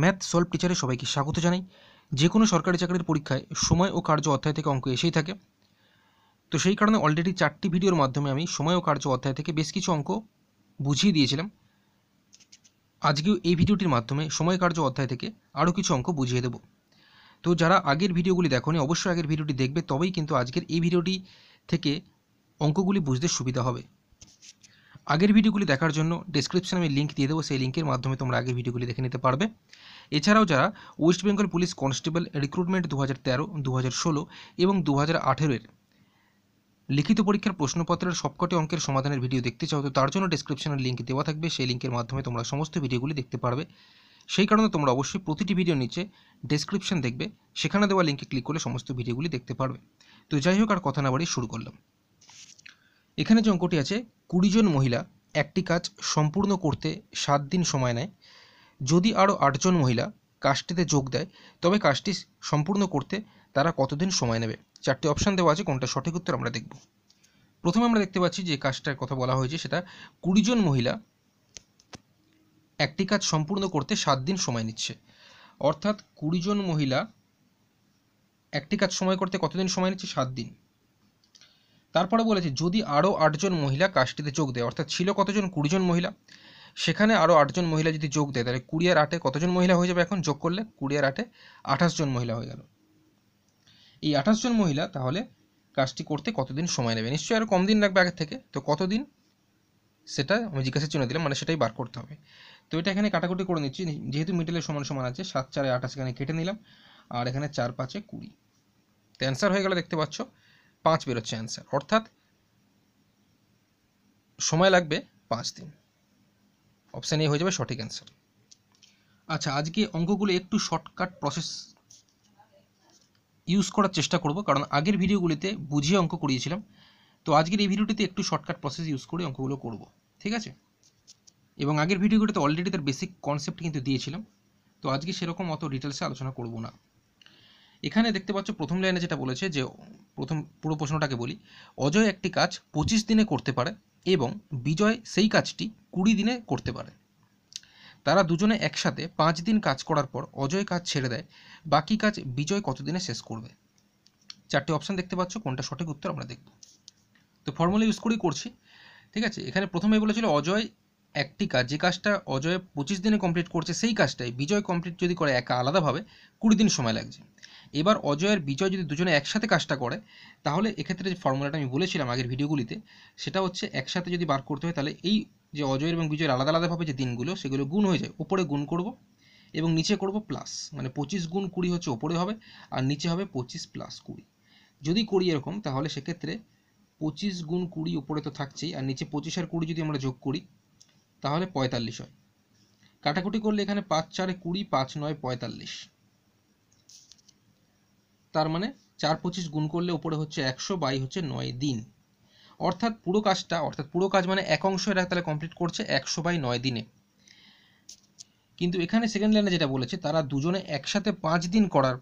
Math solve টিচারে সবাইকে স্বাগত জানাই যে কোনো সরকারি চাকরির পরীক্ষায় সময় ও কার্য অধ্যায় থেকে অঙ্ক এসেই থাকে তো সেই কারণে অলরেডি চারটি ভিডিওর মাধ্যমে আমি সময় ও কার্য অধ্যায় থেকে বেশ কিছু অঙ্ক বুঝিয়ে দিয়েছিলাম আজকেও এই ভিডিওটির মাধ্যমে সময় কার্য অধ্যায় থেকে আরও কিছু অঙ্ক বুঝিয়ে দেব তো যারা আগের ভিডিওগুলি দেখনি অবশ্যই আগের ভিডিওটি দেখবে তবেই কিন্তু আজকের এই ভিডিওটি থেকে অঙ্কগুলি বুঝতে সুবিধা হবে আগের ভিডিওগুলি দেখার জন্য ডিসক্রিপশানে আমি লিঙ্ক দিয়ে দেবো সেই লিঙ্কের মাধ্যমে তোমরা আগের ভিডিওগুলি দেখে নিতে পারবে এছাড়াও যারা West Bengal police constable recruitment দু হাজার তেরো দু হাজার ষোলো এবং দু হাজার লিখিত পরীক্ষার প্রশ্নপত্রের সবকটি অঙ্কের সমাধানের ভিডিও দেখতে চাও তো তার জন্য ডিসক্রিপশনের লিঙ্ক দেওয়া থাকবে সেই লিঙ্কের মাধ্যমে তোমরা সমস্ত ভিডিওগুলি দেখতে পারবে সেই কারণে তোমরা অবশ্যই প্রতিটি ভিডিও নিচে ডেসক্রিপশন দেখবে সেখানে দেওয়া লিঙ্কে ক্লিক করলে সমস্ত ভিডিওগুলি দেখতে পারবে তো যাই হোক আর কথা না বাড়ি শুরু করলাম এখানে যে অঙ্কটি আছে কুড়িজন মহিলা একটি কাজ সম্পূর্ণ করতে সাত দিন সময় নেয় যদি আরও আটজন মহিলা কাজটিতে যোগ দেয় তবে কাজটি সম্পূর্ণ করতে তারা কতদিন সময় নেবে চারটি অপশান দেওয়া আছে কোনটা সঠিক উত্তর আমরা দেখব প্রথমে আমরা দেখতে পাচ্ছি যে কাজটার কথা বলা হয়েছে সেটা কুড়িজন মহিলা একটি কাজ সম্পূর্ণ করতে সাত দিন সময় নিচ্ছে অর্থাৎ কুড়িজন মহিলা একটি কাজ সময় করতে কতদিন সময় নিচ্ছে সাত দিন তারপরে বলেছে যদি আরও আটজন মহিলা কাজটিতে যোগ দেয় অর্থাৎ ছিল কতজন কুড়িজন মহিলা সেখানে আরও আটজন মহিলা যদি যোগ দেয় তাহলে কুড়ি আর আটে কতজন মহিলা হয়ে যাবে এখন যোগ করলে কুড়ি আর আটে আঠাশ জন মহিলা হয়ে গেল এই আঠাশ জন মহিলা তাহলে কাজটি করতে কতদিন সময় নেবে নিশ্চয়ই আরও কম দিন লাগবে আগের থেকে তো কতদিন সেটা আমি জিজ্ঞাসার জন্য দিলাম মানে সেটাই বার করতে হবে তো এটা এখানে কাটাকুটি করে নিচ্ছি যেহেতু মিডেলের সমান সমান আছে সাত চারে আঠাশ এখানে কেটে নিলাম আর এখানে চার পাঁচে কুড়ি তো অ্যান্সার হয়ে গেলে দেখতে পাচ্ছ পাঁচ বেরোচ্ছে অ্যান্সার অর্থাৎ সময় লাগবে পাঁচ দিন অপশান এ হয়ে যাবে সঠিক অ্যান্সার আচ্ছা আজকে অঙ্কগুলো একটু শর্টকাট প্রসেস ইউজ করার চেষ্টা করব কারণ আগের ভিডিওগুলিতে বুঝিয়ে অঙ্ক করিয়েছিলাম তো আজকের এই ভিডিওটিতে একটু শর্টকাট প্রসেস ইউজ করে অঙ্কগুলো করব ঠিক আছে এবং আগের ভিডিওগুলিতে অলরেডি তার বেসিক কনসেপ্ট কিন্তু দিয়েছিলাম তো আজকে সেরকম অত ডিটেলসে আলোচনা করব না এখানে দেখতে পাচ্ছ প্রথম লাইনে যেটা বলেছে যে প্রথম পুরো প্রশ্নটাকে বলি অজয় একটি কাজ পঁচিশ দিনে করতে পারে এবং বিজয় সেই কাজটি কুড়ি দিনে করতে পারে তারা দুজনে একসাথে পাঁচ দিন কাজ করার পর অজয় কাজ ছেড়ে দেয় বাকি কাজ বিজয় কতদিনে শেষ করবে চারটি অপশান দেখতে পাচ্ছ কোনটা সঠিক উত্তর আমরা দেখব তো ফর্মুলা ইউজ করেই করছি ঠিক আছে এখানে প্রথমে বলেছিল অজয় একটি কাজ যে কাজটা অজয় পঁচিশ দিনে কমপ্লিট করছে সেই কাজটাই বিজয় কমপ্লিট যদি করে একা আলাদাভাবে কুড়ি দিন সময় লাগছে এবার অজয়ের বিজয় যদি দুজনে একসাথে কাজটা করে তাহলে এক্ষেত্রে যে ফর্মুলাটা আমি বলেছিলাম আগের ভিডিওগুলিতে সেটা হচ্ছে একসাথে যদি বার করতে হয় তাহলে এই যে অজয়ের এবং বিজয়ের আলাদা আলাদাভাবে যে দিনগুলো সেগুলো গুণ হয়ে যায় ওপরে গুণ করব এবং নিচে করব প্লাস মানে পঁচিশ গুণ কুড়ি হচ্ছে ওপরে হবে আর নিচে হবে পঁচিশ প্লাস কুড়ি যদি করি এরকম তাহলে সেক্ষেত্রে পঁচিশ গুণ কুড়ি উপরে তো থাকছেই আর নিচে পঁচিশ আর কুড়ি যদি আমরা যোগ করি তাহলে পঁয়তাল্লিশ হয় কাটাকুটি করলে এখানে পাঁচ চারে কুড়ি পাঁচ নয় পঁয়তাল্লিশ তার মানে চার পঁচিশ গুণ করলে উপরে হচ্ছে একশো বাই হচ্ছে নয় দিন অর্থাৎ পুরো কাজটা অর্থাৎ পুরো কাজ মানে এক অংশ এরা তাহলে কমপ্লিট করছে একশো বাই নয় দিনে কিন্তু এখানে সেকেন্ড লাইনে যেটা বলেছে তারা দুজনে একসাথে পাঁচ দিন করার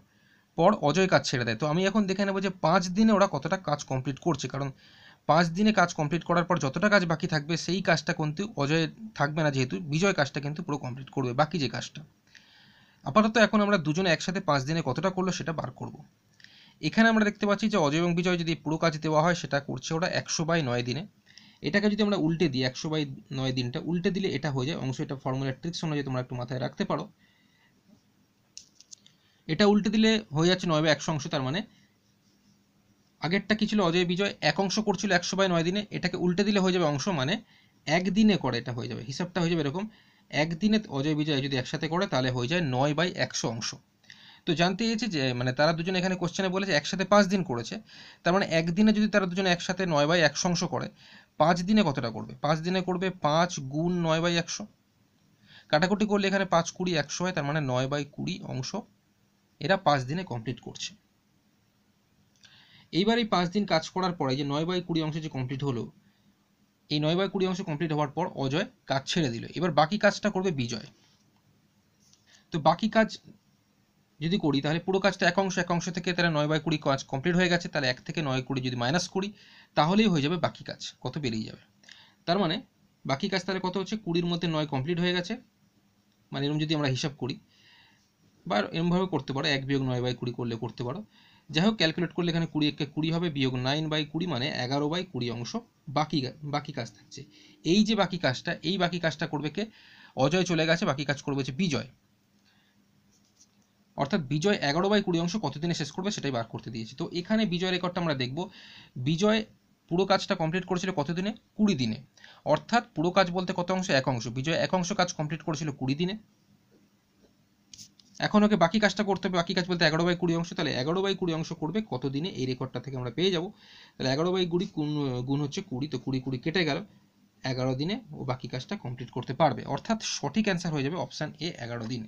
পর অজয় কাজ ছেড়ে দেয় তো আমি এখন দেখে নেবো যে পাঁচ দিনে ওরা কতটা কাজ কমপ্লিট করছে কারণ পাঁচ দিনে কাজ কমপ্লিট করার পর যতটা কাজ বাকি থাকবে সেই কাজটা কিন্তু অজয় থাকবে না যেহেতু বিজয় কাজটা কিন্তু পুরো কমপ্লিট করবে বাকি যে কাজটা আপাতত এখন আমরা দুজনে একসাথে পাঁচ দিনে কতটা করলো সেটা বার করব। এখানে আমরা দেখতে পাচ্ছি যে অজয় এবং বিজয় যদি পুরো কাজ দেওয়া হয় সেটা করছে ওরা একশো বাই নয় দিনে এটাকে যদি আমরা উল্টে দিই একশো বাই নয় দিনটা উল্টে দিলে এটা হয়ে যায় অংশ এটা ফর্মুলার ট্রিক্স অনুযায়ী তোমরা একটু মাথায় রাখতে পারো এটা উল্টে দিলে হয়ে যাচ্ছে নয় বা একশো অংশ তার মানে আগেরটা কি ছিল অজয় বিজয় এক অংশ করছিল একশো বাই নয় দিনে এটাকে উল্টে দিলে হয়ে যাবে অংশ মানে একদিনে করে এটা হয়ে যাবে হিসাবটা হয়ে যাবে এরকম একদিনে অজয় বিজয় যদি একসাথে করে তাহলে হয়ে যায় নয় বাই একশো অংশ তো জানতে চেয়েছি যে মানে তারা দুজন এখানে কোশ্চেনে বলেছে একসাথে পাঁচ দিন করেছে তার মানে একদিনে যদি তারা দুজন একসাথে নয় বাই একশো অংশ করে পাঁচ দিনে কতটা করবে পাঁচ দিনে করবে পাঁচ গুণ নয় বাই একশো কাটাকুটি করলে এখানে পাঁচ কুড়ি একশো হয় তার মানে নয় বাই কুড়ি অংশ এরা পাঁচ দিনে কমপ্লিট করছে এইবার এই পাঁচ দিন কাজ করার পরে যে নয় বাই কুড়ি অংশ যে কমপ্লিট হলো এই নয় বাই কুড়ি অংশ কমপ্লিট হওয়ার পর অজয় কাজ ছেড়ে দিল এবার বাকি কাজটা করবে বিজয় তো বাকি কাজ যদি করি তাহলে পুরো কাজটা এক অংশ এক অংশ থেকে তাহলে নয় বাই কুড়ি কাজ কমপ্লিট হয়ে গেছে তাহলে এক থেকে নয় কুড়ি যদি মাইনাস করি তাহলেই হয়ে যাবে বাকি কাজ কত বেরিয়ে যাবে তার মানে বাকি কাজ তাহলে কত হচ্ছে কুড়ির মধ্যে নয় কমপ্লিট হয়ে গেছে মানে এরকম যদি আমরা হিসাব করি বা এরমভাবে করতে পারো এক বিয়োগ নয় বাই কুড়ি করলে করতে পারো যাই হোক ক্যালকুলেট করলে এখানে কুড়ি একে কুড়ি হবে বিয়োগ নাইন বাই কুড়ি মানে এগারো বাই কুড়ি অংশ বাকি বাকি কাজ থাকছে এই যে বাকি কাজটা এই বাকি কাজটা করবে কে অজয় চলে গেছে বাকি কাজ করবে হচ্ছে বিজয় অর্থাৎ বিজয় এগারো বাই কুড়ি অংশ কতদিনে শেষ করবে সেটাই বার করতে দিয়েছি তো এখানে বিজয় রেকর্ডটা আমরা দেখব বিজয় পুরো কাজটা কমপ্লিট করেছিল কতদিনে কুড়ি দিনে অর্থাৎ পুরো কাজ বলতে কত অংশ এক অংশ বিজয় এক অংশ কাজ কমপ্লিট করেছিল কুড়ি দিনে এখন ওকে বাকি কাজটা করতে হবে বাকি কাজ বলতে এগারো বাই কুড়ি অংশ তাহলে এগারো বাই কুড়ি অংশ করবে কতদিনে এই রেকর্ডটা থেকে আমরা পেয়ে যাব তাহলে এগারো বাই কুড়ি গুণ হচ্ছে কুড়ি তো কুড়ি কুড়ি কেটে গেল এগারো দিনে ও বাকি কাজটা কমপ্লিট করতে পারবে অর্থাৎ সঠিক অ্যান্সার হয়ে যাবে অপশান এ এগারো দিনে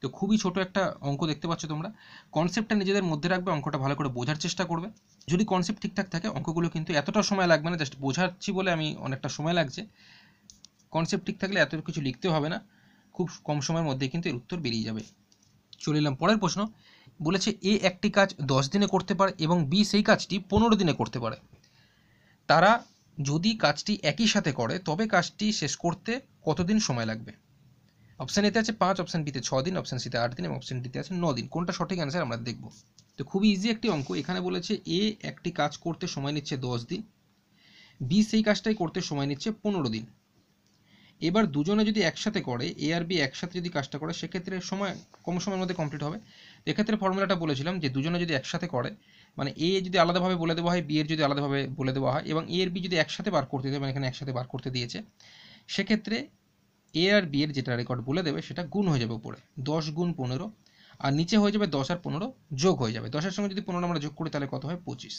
তো খুবই ছোট একটা অঙ্ক দেখতে পাচ্ছ তোমরা কনসেপ্টটা নিজেদের মধ্যে রাখবে অঙ্কটা ভালো করে বোঝার চেষ্টা করবে যদি কনসেপ্ট ঠিকঠাক থাকে অঙ্কগুলো কিন্তু এতটা সময় লাগবে না জাস্ট বোঝাচ্ছি বলে আমি অনেকটা সময় লাগছে কনসেপ্ট ঠিক থাকলে এত কিছু লিখতে হবে না খুব কম সময়ের মধ্যে কিন্তু এর উত্তর বেরিয়ে যাবে চলে এলাম পরের প্রশ্ন বলেছে এ একটি কাজ দশ দিনে করতে পারে এবং বি সেই কাজটি পনেরো দিনে করতে পারে তারা যদি কাজটি একই সাথে করে তবে কাজটি শেষ করতে কতদিন সময় লাগবে অপশান এতে আছে পাঁচ অপশান বিতে ছ দিন অপশান সিতে আট দিন এবং অপশান ডিতে আছে ন দিন কোনটা সঠিক অ্যান্সার আমরা দেখব তো খুবই ইজি একটি অঙ্ক এখানে বলেছে এ একটি কাজ করতে সময় নিচ্ছে দশ দিন বি সেই কাজটাই করতে সময় নিচ্ছে পনেরো দিন এবার দুজনে যদি একসাথে করে এ আর বি একসাথে যদি কাজটা করে সেক্ষেত্রে সময় কম সময়ের মধ্যে কমপ্লিট হবে এক্ষেত্রে ফর্মুলাটা বলেছিলাম যে দুজনে যদি একসাথে করে মানে এ যদি আলাদাভাবে বলে দেওয়া হয় বি এর যদি আলাদাভাবে বলে দেওয়া হয় এবং এ আর বি যদি একসাথে বার করতে দেয় মানে এখানে একসাথে বার করতে দিয়েছে সেক্ষেত্রে এ আর বি এর যেটা রেকর্ড বলে দেবে সেটা গুণ হয়ে যাবে উপরে দশ গুণ পনেরো আর নিচে হয়ে যাবে দশ আর পনেরো যোগ হয়ে যাবে দশের সঙ্গে যদি পনেরো আমরা যোগ করি তাহলে কত হয় পঁচিশ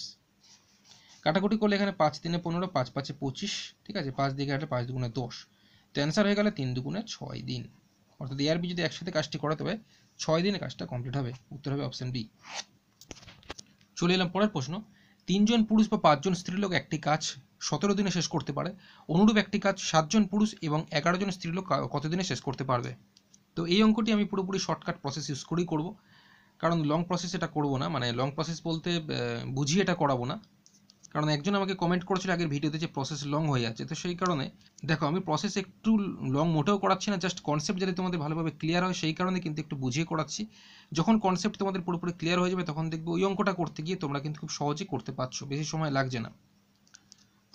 কাটাকুটি করলে এখানে পাঁচ তিনে পনেরো পাঁচ পাঁচে পঁচিশ ঠিক আছে পাঁচ দিকে হাঁটলে পাঁচ দুগুণে দশ তো অ্যান্সার হয়ে গেলে তিন দুগুণে ছয় দিন অর্থাৎ এআরবি যদি একসাথে কাজটি করে তবে ছয় দিনে কাজটা কমপ্লিট হবে উত্তর হবে অপশন ডি চলে এলাম পরের প্রশ্ন তিনজন পুরুষ বা পাঁচজন স্ত্রীলোক একটি কাজ সতেরো দিনে শেষ করতে পারে অনুরূপ একটি কাজ সাতজন পুরুষ এবং এগারো জন স্ত্রীলোক কতদিনে শেষ করতে পারবে তো এই অঙ্কটি আমি পুরোপুরি শর্টকাট প্রসেস ইউজ করেই করব কারণ লং প্রসেস এটা করবো না মানে লং প্রসেস বলতে বুঝিয়ে এটা করাবো না কারণ একজন আমাকে কমেন্ট করেছিল আগের ভিডিওতে যে প্রসেস লং হয়ে যাচ্ছে তো সেই কারণে দেখো আমি প্রসেস একটু লং মোটেও করাচ্ছি না জাস্ট কনসেপ্ট যাতে তোমাদের ভালোভাবে ক্লিয়ার হয় সেই কারণে কিন্তু একটু বুঝিয়ে করাচ্ছি যখন কনসেপ্ট তোমাদের পুরোপুরি ক্লিয়ার হয়ে যাবে তখন দেখবে ওই অঙ্কটা করতে গিয়ে তোমরা কিন্তু খুব সহজে করতে পারছো বেশি সময় লাগছে না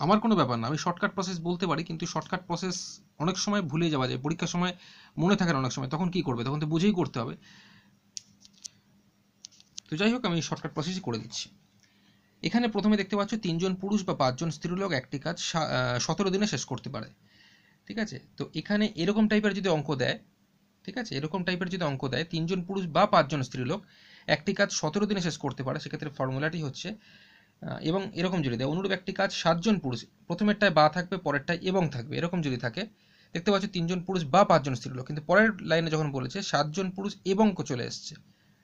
আমার কোনো ব্যাপার না আমি শর্টকাট প্রসেস বলতে পারি কিন্তু শর্টকাট প্রসেস অনেক সময় ভুলে যাওয়া যায় পরীক্ষার সময় মনে থাকে অনেক সময় তখন কি করবে তখন তো বুঝেই করতে হবে তো যাই হোক আমি শর্টকাট প্রসেসই করে দিচ্ছি এখানে প্রথমে দেখতে পাচ্ছ তিনজন পুরুষ বা পাঁচজন স্ত্রীলোক একটি কাজ সতেরো দিনে শেষ করতে পারে ঠিক আছে তো এখানে এরকম টাইপের যদি অঙ্ক দেয় ঠিক আছে এরকম টাইপের যদি অঙ্ক দেয় তিনজন পুরুষ বা পাঁচজন স্ত্রীলোক একটি কাজ সতেরো দিনে শেষ করতে পারে সেক্ষেত্রে ফর্মুলাটি হচ্ছে এবং এরকম যদি দেয় অনুরূপ একটি কাজ সাতজন পুরুষ প্রথমেরটায় বা থাকবে পরেরটায় এবং থাকবে এরকম যদি থাকে দেখতে পাচ্ছ তিনজন পুরুষ বা পাঁচজন স্ত্রীলোক কিন্তু পরের লাইনে যখন বলেছে সাতজন পুরুষ এবং চলে এসছে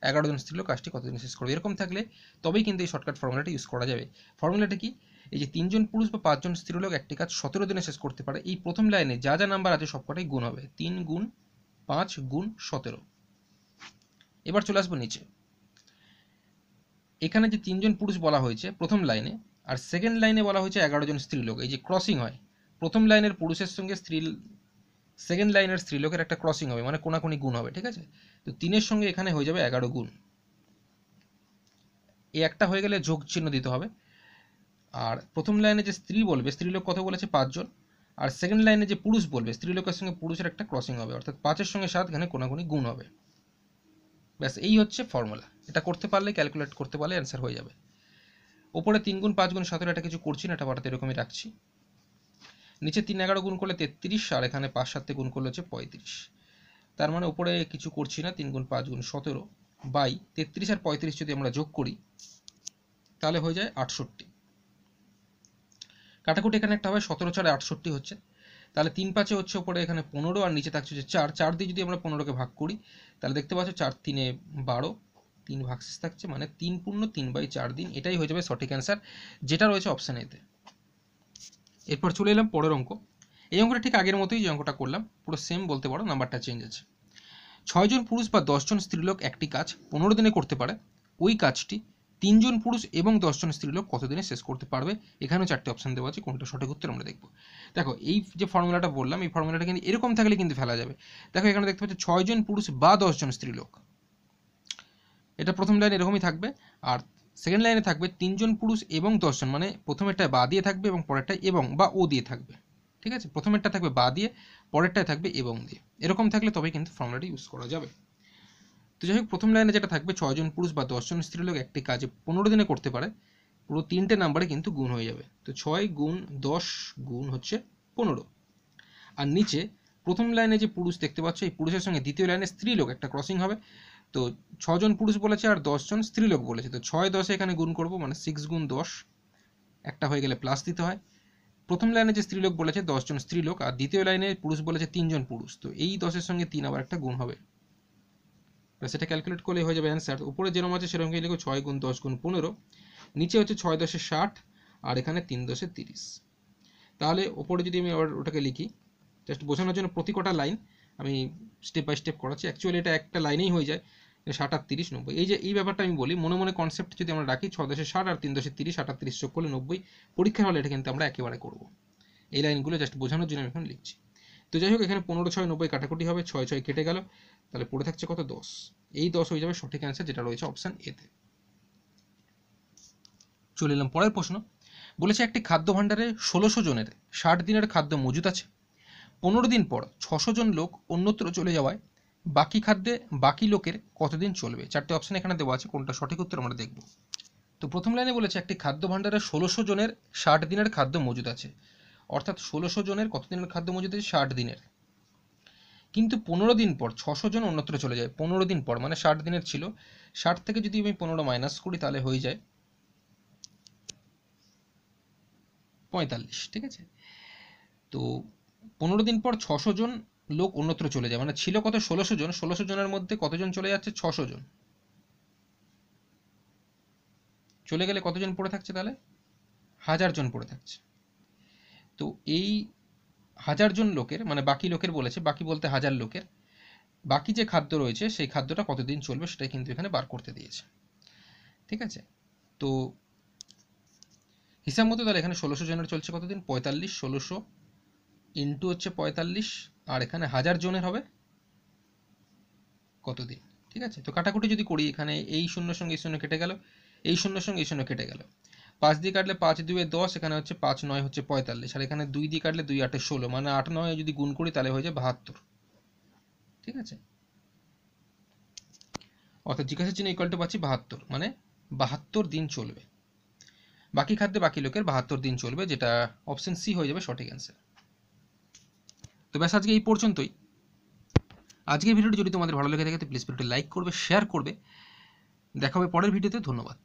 এগারো জন স্ত্রীলোক কাজটি কতদিনে শেষ করবে এরকম থাকলে তবেই কিন্তু এই শর্টকাট ফর্মুলাটি ইউজ করা যাবে ফর্মুলাটা কি এই যে তিনজন পুরুষ বা পাঁচজন স্ত্রীলোক একটি কাজ সতেরো দিনে শেষ করতে পারে এই প্রথম লাইনে যা যা নাম্বার আছে সবকটাই গুণ হবে তিন গুণ পাঁচ গুণ সতেরো এবার চলে আসবো নিচে এখানে যে তিনজন পুরুষ বলা হয়েছে প্রথম লাইনে আর সেকেন্ড লাইনে বলা হয়েছে এগারো জন স্ত্রীলোক এই যে ক্রসিং হয় প্রথম লাইনের পুরুষের সঙ্গে স্ত্রী সেকেন্ড লাইনের স্ত্রীলোকের একটা ক্রসিং হবে মানে কোনাকুনি গুণ হবে ঠিক আছে তো তিনের সঙ্গে এখানে হয়ে যাবে এগারো গুণ এই একটা হয়ে গেলে যোগ চিহ্ন দিতে হবে আর প্রথম লাইনে যে স্ত্রী বলবে স্ত্রীলোক কত বলেছে পাঁচজন আর সেকেন্ড লাইনে যে পুরুষ বলবে স্ত্রীলোকের সঙ্গে পুরুষের একটা ক্রসিং হবে অর্থাৎ পাঁচের সঙ্গে সাত এখানে কোনাকুনি গুণ হবে ব্যাস এই হচ্ছে ফর্মুলা এটা করতে পারলে ক্যালকুলেট করতে পারলে অ্যান্সার হয়ে যাবে ওপরে তিন গুণ পাঁচ গুণ সতেরো এটা কিছু করছি না এটা পাঠাতে এরকমই রাখছি নিচে তিন এগারো গুণ করলে তেত্রিশ আর এখানে পাঁচ সাত গুণ করলে হচ্ছে পঁয়ত্রিশ তার মানে উপরে কিছু করছি না তিন গুণ পাঁচ গুণ সতেরো বাই তেত্রিশ আর পঁয়ত্রিশ যদি আমরা যোগ করি তাহলে হয়ে যায় আটষট্টি কাটাকুটি এখানে একটা হবে সতেরো চারে আটষট্টি হচ্ছে তাহলে তিন পাঁচে হচ্ছে ওপরে এখানে পনেরো আর নিচে থাকছে হচ্ছে চার চার দিয়ে যদি আমরা পনেরোকে ভাগ করি তাহলে দেখতে পাচ্ছ চার তিনে বারো তিন ভাগ থাকছে মানে তিন পূর্ণ তিন বাই চার দিন এটাই হয়ে যাবে সঠিক অ্যান্সার যেটা রয়েছে অপশান এতে এরপর চলে এলাম পরের অঙ্ক এই অঙ্কটা ঠিক আগের মতোই যে অঙ্কটা করলাম পুরো সেম বলতে পারো নাম্বারটা চেঞ্জ আছে ছয়জন পুরুষ বা দশজন স্ত্রীলোক একটি কাজ পনেরো দিনে করতে পারে ওই কাজটি তিনজন পুরুষ এবং দশজন স্ত্রীলোক কতদিনে শেষ করতে পারবে এখানেও চারটি অপশান দেওয়া আছে কোনটা সঠিক উত্তর আমরা দেখবো দেখো এই যে ফর্মুলাটা বললাম এই ফর্মুলাটা কিন্তু এরকম থাকলে কিন্তু ফেলা যাবে দেখো এখানে দেখতে পাচ্ছি ছয়জন পুরুষ বা দশজন স্ত্রীলোক এটা প্রথম লাইন এরকমই থাকবে আর সেকেন্ড লাইনে থাকবে তিনজন পুরুষ এবং দশজন মানে প্রথমেরটায় বা দিয়ে থাকবে এবং পরেরটা এবং বা ও দিয়ে থাকবে ঠিক আছে প্রথমেরটা থাকবে বা দিয়ে পরেরটায় থাকবে এবং দিয়ে এরকম থাকলে তবে কিন্তু ফর্মুলাটি ইউজ করা যাবে তো যাই হোক প্রথম লাইনে যেটা থাকবে ছজন পুরুষ বা দশজন স্ত্রীলোক একটি কাজে পনেরো দিনে করতে পারে পুরো তিনটে নাম্বারে কিন্তু গুণ হয়ে যাবে তো ছয় গুণ দশ গুণ হচ্ছে পনেরো আর নিচে প্রথম লাইনে যে পুরুষ দেখতে পাচ্ছ এই পুরুষের সঙ্গে দ্বিতীয় লাইনে স্ত্রীলোক একটা ক্রসিং হবে তো ছজন পুরুষ বলেছে আর দশজন স্ত্রীলোক বলেছে তো ছয় দশে এখানে গুণ করব মানে সিক্স গুণ দশ একটা হয়ে গেলে প্লাস দিতে হয় প্রথম লাইনে যে স্ত্রীলোক বলেছে দশজন স্ত্রীলোক আর দ্বিতীয় লাইনে পুরুষ বলেছে তিনজন পুরুষ তো এই দশের সঙ্গে তিন আবার একটা গুণ হবে সেটা ক্যালকুলেট করলে হয়ে যাবে অ্যান্সার উপরে যেরকম আছে সেরকম লিখো ছয় গুণ দশ গুণ পনেরো নিচে হচ্ছে ছয় দশে ষাট আর এখানে তিন দশে তিরিশ তাহলে ওপরে যদি আমি আবার ওটাকে লিখি জাস্ট বোঝানোর জন্য প্রতি কটা লাইন আমি স্টেপ বাই স্টেপ করাচ্ছি অ্যাকচুয়ালি এটা একটা লাইনেই হয়ে যায় ষাট আর তিরিশ নব্বই এই যে এই ব্যাপারটা আমি বলি মনে মনে কনসেপ্ট যদি আমরা রাখি ছ দশে ষাট আর তিন দশে তিরিশ ষাট আর তিরিশ চোখ করলে নব্বই পরীক্ষার হলে এটা কিন্তু আমরা একেবারে করবো এই লাইনগুলো জাস্ট বোঝানোর জন্য আমি এখন লিখছি তো যাই হোক এখানে পনেরো ছয় নব্বই কাটাকুটি হবে ছয় ছয় কেটে গেল তাহলে পড়ে থাকছে কত দশ এই দশ হয়ে যাবে সঠিক অ্যান্সার যেটা রয়েছে অপশান এতে চলে এলাম পরের প্রশ্ন বলেছে একটি খাদ্য ভাণ্ডারে ষোলোশো জনের ষাট দিনের খাদ্য মজুত আছে পনেরো দিন পর ছশো জন লোক অন্যত্র চলে যাওয়ায় বাকি খাদ্যে বাকি লোকের কতদিন চলবে চারটে অপশন এখানে দেওয়া আছে কোনটা সঠিক উত্তর আমরা দেখব তো প্রথম লাইনে বলেছে একটি খাদ্য ভাণ্ডারে ষোলোশো জনের ষাট দিনের খাদ্য মজুদ আছে অর্থাৎ ষোলোশো জনের কত দিনের খাদ্য মজুদ আছে ষাট দিনের কিন্তু পনেরো দিন পর ছশো জন অন্যত্র চলে যায় পনেরো দিন পর মানে ষাট দিনের ছিল ষাট থেকে যদি আমি পনেরো মাইনাস করি তাহলে হয়ে যায় পঁয়তাল্লিশ ঠিক আছে তো পনেরো দিন পর ছশো জন লোক অন্যত্র চলে যায় মানে ছিল কত ষোলোশো জন ষোলোশো জনের মধ্যে কতজন চলে যাচ্ছে ছশো জন চলে গেলে কতজন পড়ে থাকছে তাহলে হাজার জন পড়ে থাকছে তো এই হাজার জন লোকের মানে বাকি লোকের বলেছে বাকি বলতে হাজার লোকের বাকি যে খাদ্য রয়েছে সেই খাদ্যটা কতদিন চলবে সেটাই কিন্তু এখানে বার করতে দিয়েছে ঠিক আছে তো হিসাব মতো তাহলে এখানে ষোলোশো জনের চলছে কতদিন পঁয়তাল্লিশ ষোলোশো ইন্টু হচ্ছে পঁয়তাল্লিশ আর এখানে হাজার জনের হবে কতদিন ঠিক আছে তো কাটাকুটি যদি করি এখানে এই শূন্য সঙ্গে এই শূন্য কেটে গেল এই শূন্য সঙ্গে এই শূন্য কেটে গেল পাঁচ দিয়ে কাটলে পাঁচ দুয়ে দশ এখানে হচ্ছে পাঁচ নয় হচ্ছে পঁয়তাল্লিশ আর এখানে দুই দিয়ে কাটলে দুই আটে ষোলো মানে আট নয় যদি গুণ করি তাহলে হয়ে যায় বাহাত্তর ঠিক আছে অর্থাৎ জিজ্ঞাসা চিহ্ন ইকুয়াল টু পাচ্ছি বাহাত্তর মানে বাহাত্তর দিন চলবে বাকি খাদ্যে বাকি লোকের বাহাত্তর দিন চলবে যেটা অপশন সি হয়ে যাবে সঠিক অ্যান্সার তো ব্যাস আজকে এই পর্যন্তই আজকের ভিডিওটি যদি তোমাদের ভালো লেগে থাকে তো প্লিজ ভিডিওটি লাইক করবে শেয়ার করবে দেখা হবে পরের ভিডিওতে ধন্যবাদ